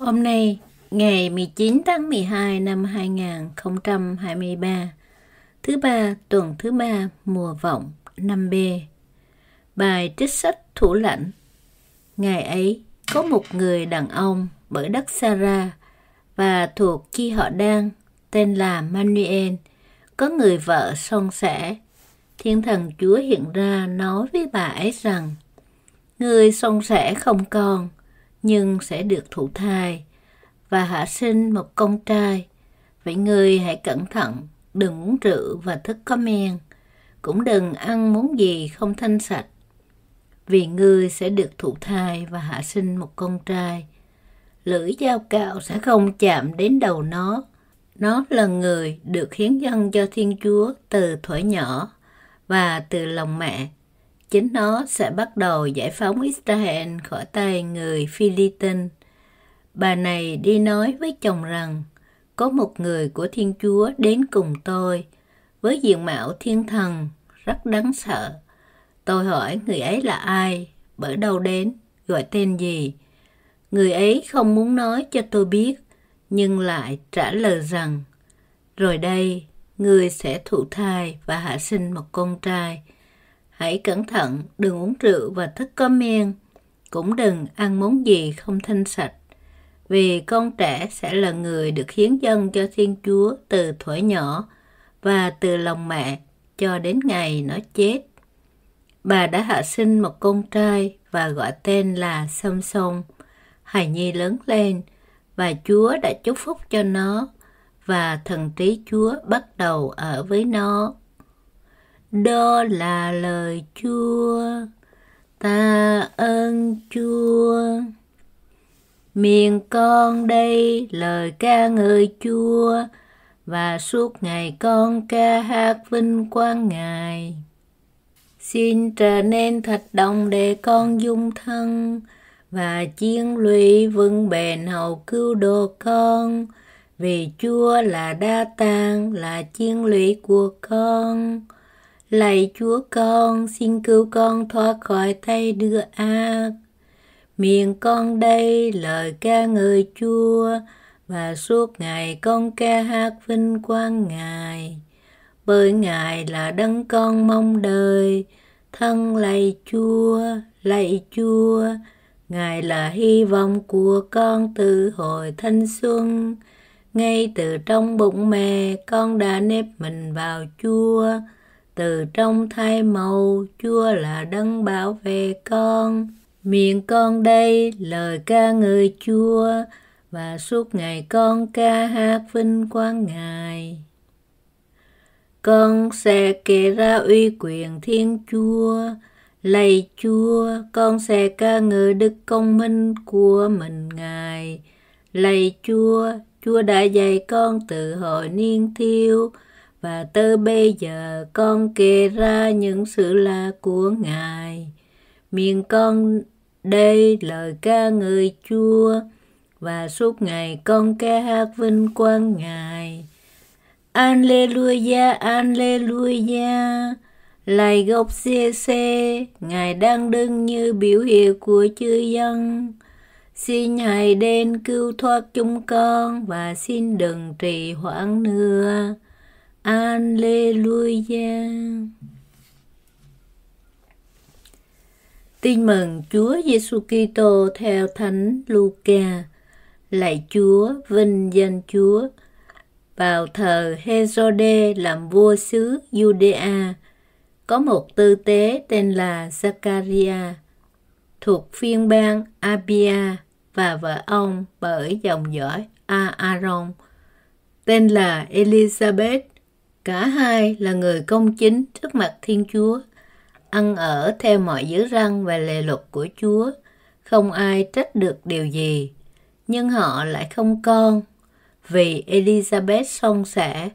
Hôm nay, ngày 19 tháng 12 năm 2023, thứ ba tuần thứ ba mùa vọng 5B. Bài trích sách thủ lãnh. Ngày ấy, có một người đàn ông bởi đất Sara và thuộc chi họ đang tên là Manuel, có người vợ son sẻ. Thiên thần Chúa hiện ra nói với bà ấy rằng, Người son sẻ không còn, nhưng sẽ được thụ thai và hạ sinh một con trai. Vậy người hãy cẩn thận, đừng uống rượu và thức có men, cũng đừng ăn món gì không thanh sạch, vì ngươi sẽ được thụ thai và hạ sinh một con trai. Lưỡi dao cạo sẽ không chạm đến đầu nó. Nó là người được hiến dâng cho Thiên Chúa từ thuở nhỏ và từ lòng mẹ Chính nó sẽ bắt đầu giải phóng Israel khỏi tay người Philippines. Bà này đi nói với chồng rằng, có một người của Thiên Chúa đến cùng tôi, với diện mạo thiên thần, rất đáng sợ. Tôi hỏi người ấy là ai, bởi đâu đến, gọi tên gì. Người ấy không muốn nói cho tôi biết, nhưng lại trả lời rằng, rồi đây, người sẽ thụ thai và hạ sinh một con trai hãy cẩn thận đừng uống rượu và thức có men, cũng đừng ăn món gì không thanh sạch, vì con trẻ sẽ là người được hiến dân cho Thiên Chúa từ thuở nhỏ và từ lòng mẹ cho đến ngày nó chết. Bà đã hạ sinh một con trai và gọi tên là Samson. Hài Nhi lớn lên và Chúa đã chúc phúc cho nó và thần trí Chúa bắt đầu ở với nó đó là lời chúa ta ơn chúa miền con đây lời ca ngợi chúa và suốt ngày con ca hát vinh quang ngài xin trở nên thạch đồng để con dung thân và chiến lũy vững bền hầu cứu độ con vì chúa là đa tang là chiến lũy của con Lạy Chúa con, xin cứu con thoát khỏi tay đưa ác. Miệng con đây lời ca ngợi Chúa, và suốt ngày con ca hát vinh quang Ngài. Bởi Ngài là đấng con mong đời, thân lạy Chúa, lạy Chúa, Ngài là hy vọng của con từ hồi thanh xuân. Ngay từ trong bụng mẹ, con đã nếp mình vào Chúa, từ trong thai màu chúa là đấng bảo vệ con miệng con đây lời ca người chúa và suốt ngày con ca hát vinh quang ngài con sẽ kể ra uy quyền thiên chúa lạy chúa con sẽ ca ngợi đức công minh của mình ngài lạy chúa chúa đã dạy con từ hồi niên thiếu và từ bây giờ con kể ra những sự lạ của ngài miệng con đây lời ca người chúa và suốt ngày con ca hát vinh quang ngài Alleluia, Alleluia. Lại gốc xê xê, Ngài đang đứng như biểu hiện của chư dân. Xin Hãy đến cứu thoát chúng con và xin đừng trì hoãn nữa. Alleluia. Tin mừng Chúa Giêsu Kitô theo Thánh Luca. Lạy Chúa, vinh danh Chúa. Vào thờ Herode làm vua xứ Judea, có một tư tế tên là Zacharia thuộc phiên bang Abia và vợ ông bởi dòng dõi Aaron tên là Elizabeth Cả hai là người công chính trước mặt Thiên Chúa, ăn ở theo mọi giới răng và lề luật của Chúa, không ai trách được điều gì, nhưng họ lại không con, vì Elizabeth song sẻ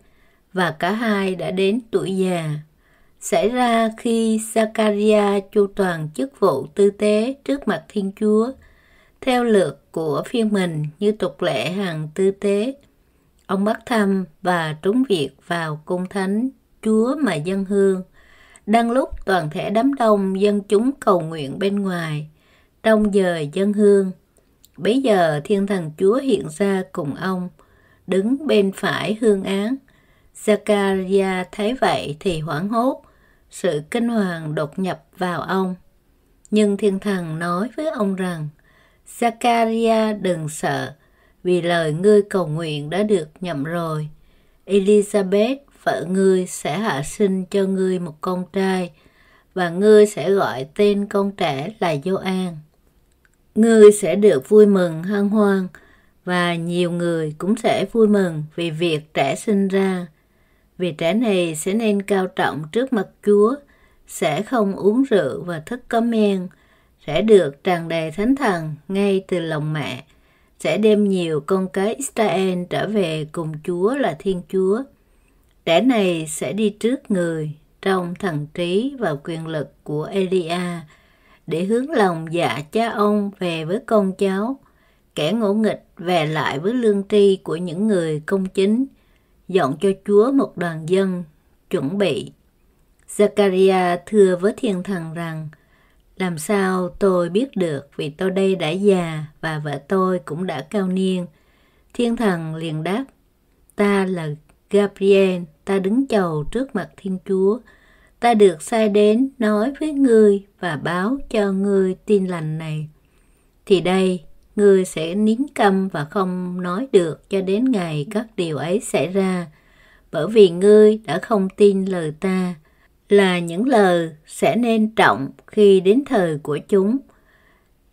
và cả hai đã đến tuổi già. Xảy ra khi Zakaria chu toàn chức vụ tư tế trước mặt Thiên Chúa, theo lượt của phiên mình như tục lệ hàng tư tế Ông bắt thăm và trúng việc vào cung thánh Chúa mà dân hương. Đang lúc toàn thể đám đông dân chúng cầu nguyện bên ngoài, trong giờ dân hương, bấy giờ thiên thần Chúa hiện ra cùng ông, đứng bên phải hương án. Zakaria thấy vậy thì hoảng hốt, sự kinh hoàng đột nhập vào ông. Nhưng thiên thần nói với ông rằng, Zakaria đừng sợ, vì lời ngươi cầu nguyện đã được nhậm rồi. Elizabeth, vợ ngươi sẽ hạ sinh cho ngươi một con trai và ngươi sẽ gọi tên con trẻ là Gioan. Ngươi sẽ được vui mừng hân hoan và nhiều người cũng sẽ vui mừng vì việc trẻ sinh ra. Vì trẻ này sẽ nên cao trọng trước mặt Chúa, sẽ không uống rượu và thức có men, sẽ được tràn đầy thánh thần ngay từ lòng mẹ sẽ đem nhiều con cái Israel trở về cùng Chúa là Thiên Chúa. Trẻ này sẽ đi trước người trong thần trí và quyền lực của Elia để hướng lòng dạ cha ông về với con cháu, kẻ ngỗ nghịch về lại với lương tri của những người công chính, dọn cho Chúa một đoàn dân, chuẩn bị. Zakaria thưa với thiên thần rằng – làm sao tôi biết được vì tôi đây đã già và vợ tôi cũng đã cao niên. Thiên thần liền đáp, ta là Gabriel, ta đứng chầu trước mặt Thiên Chúa. Ta được sai đến nói với ngươi và báo cho ngươi tin lành này. Thì đây, ngươi sẽ nín câm và không nói được cho đến ngày các điều ấy xảy ra, bởi vì ngươi đã không tin lời ta là những lời sẽ nên trọng khi đến thời của chúng.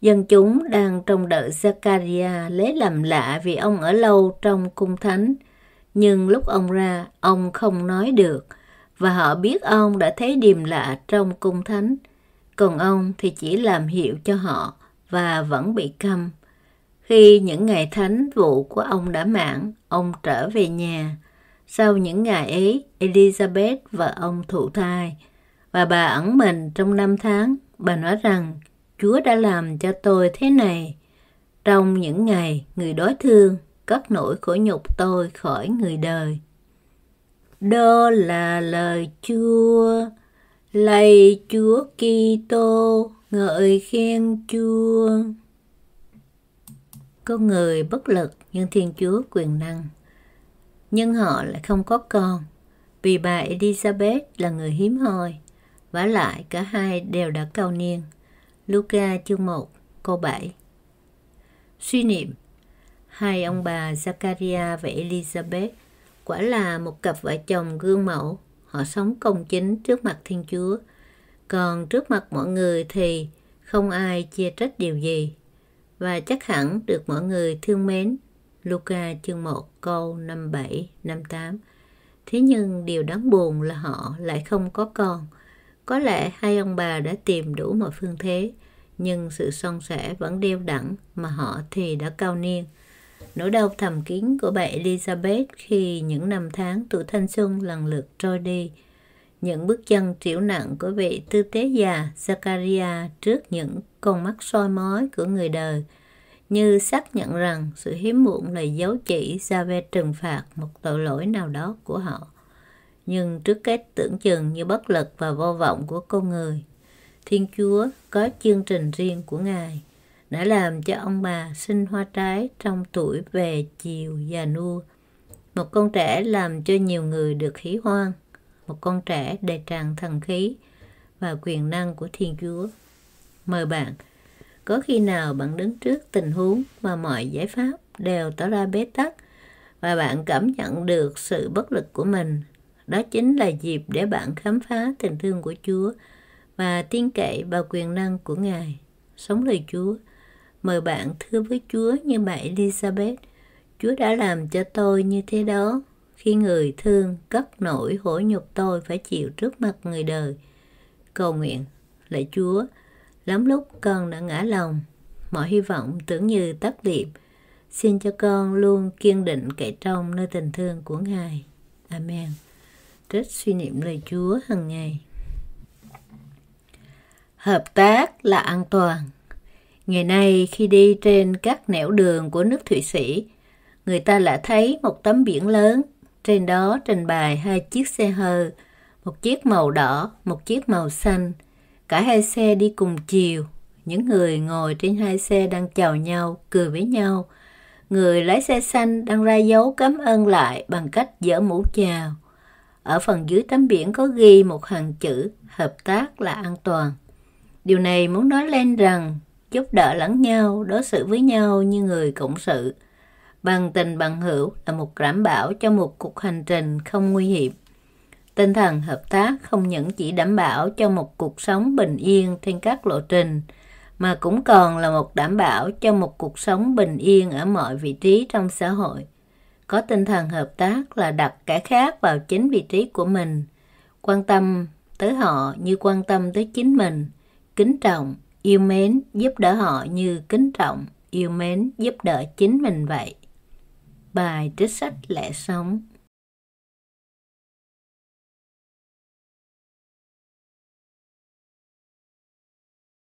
Dân chúng đang trông đợi Zakaria lấy làm lạ vì ông ở lâu trong cung thánh, nhưng lúc ông ra, ông không nói được, và họ biết ông đã thấy điềm lạ trong cung thánh, còn ông thì chỉ làm hiệu cho họ và vẫn bị câm. Khi những ngày thánh vụ của ông đã mãn, ông trở về nhà, sau những ngày ấy, Elizabeth và ông thụ thai, và bà ẩn mình trong năm tháng. Bà nói rằng, Chúa đã làm cho tôi thế này. Trong những ngày, người đói thương, cất nỗi khổ nhục tôi khỏi người đời. Đó là lời Chúa, lạy Chúa Kitô, ngợi khen Chúa. Con người bất lực nhưng Thiên Chúa quyền năng nhưng họ lại không có con. Vì bà Elizabeth là người hiếm hoi, vả lại cả hai đều đã cao niên. Luca chương 1, câu 7 Suy niệm Hai ông bà Zakaria và Elizabeth quả là một cặp vợ chồng gương mẫu. Họ sống công chính trước mặt Thiên Chúa, còn trước mặt mọi người thì không ai chia trách điều gì và chắc hẳn được mọi người thương mến Luca chương 1 câu 57, 58. Thế nhưng điều đáng buồn là họ lại không có con. Có lẽ hai ông bà đã tìm đủ mọi phương thế, nhưng sự son sẻ vẫn đeo đẳng mà họ thì đã cao niên. Nỗi đau thầm kín của bà Elizabeth khi những năm tháng tuổi thanh xuân lần lượt trôi đi. Những bước chân triểu nặng của vị tư tế già Zakaria trước những con mắt soi mói của người đời – như xác nhận rằng sự hiếm muộn là dấu chỉ ra ve trừng phạt một tội lỗi nào đó của họ nhưng trước cái tưởng chừng như bất lực và vô vọng của con người thiên chúa có chương trình riêng của ngài đã làm cho ông bà sinh hoa trái trong tuổi về chiều già nua một con trẻ làm cho nhiều người được hí hoang một con trẻ đầy tràn thần khí và quyền năng của thiên chúa mời bạn có khi nào bạn đứng trước tình huống mà mọi giải pháp đều tỏ ra bế tắc và bạn cảm nhận được sự bất lực của mình đó chính là dịp để bạn khám phá tình thương của chúa và tin cậy vào quyền năng của ngài sống lời chúa mời bạn thưa với chúa như bà elizabeth chúa đã làm cho tôi như thế đó khi người thương cất nổi hổ nhục tôi phải chịu trước mặt người đời cầu nguyện lạy chúa lắm lúc con đã ngã lòng mọi hy vọng tưởng như tắt liệm xin cho con luôn kiên định cậy trong nơi tình thương của ngài amen trích suy niệm lời chúa hằng ngày hợp tác là an toàn ngày nay khi đi trên các nẻo đường của nước thụy sĩ người ta lại thấy một tấm biển lớn trên đó trình bày hai chiếc xe hơi một chiếc màu đỏ một chiếc màu xanh Cả hai xe đi cùng chiều, những người ngồi trên hai xe đang chào nhau, cười với nhau. Người lái xe xanh đang ra dấu cảm ơn lại bằng cách dở mũ chào. Ở phần dưới tấm biển có ghi một hàng chữ hợp tác là an toàn. Điều này muốn nói lên rằng giúp đỡ lẫn nhau, đối xử với nhau như người cộng sự. Bằng tình bằng hữu là một đảm bảo cho một cuộc hành trình không nguy hiểm. Tinh thần hợp tác không những chỉ đảm bảo cho một cuộc sống bình yên trên các lộ trình, mà cũng còn là một đảm bảo cho một cuộc sống bình yên ở mọi vị trí trong xã hội. Có tinh thần hợp tác là đặt kẻ khác vào chính vị trí của mình, quan tâm tới họ như quan tâm tới chính mình, kính trọng, yêu mến, giúp đỡ họ như kính trọng, yêu mến, giúp đỡ chính mình vậy. Bài trích sách Lẽ Sống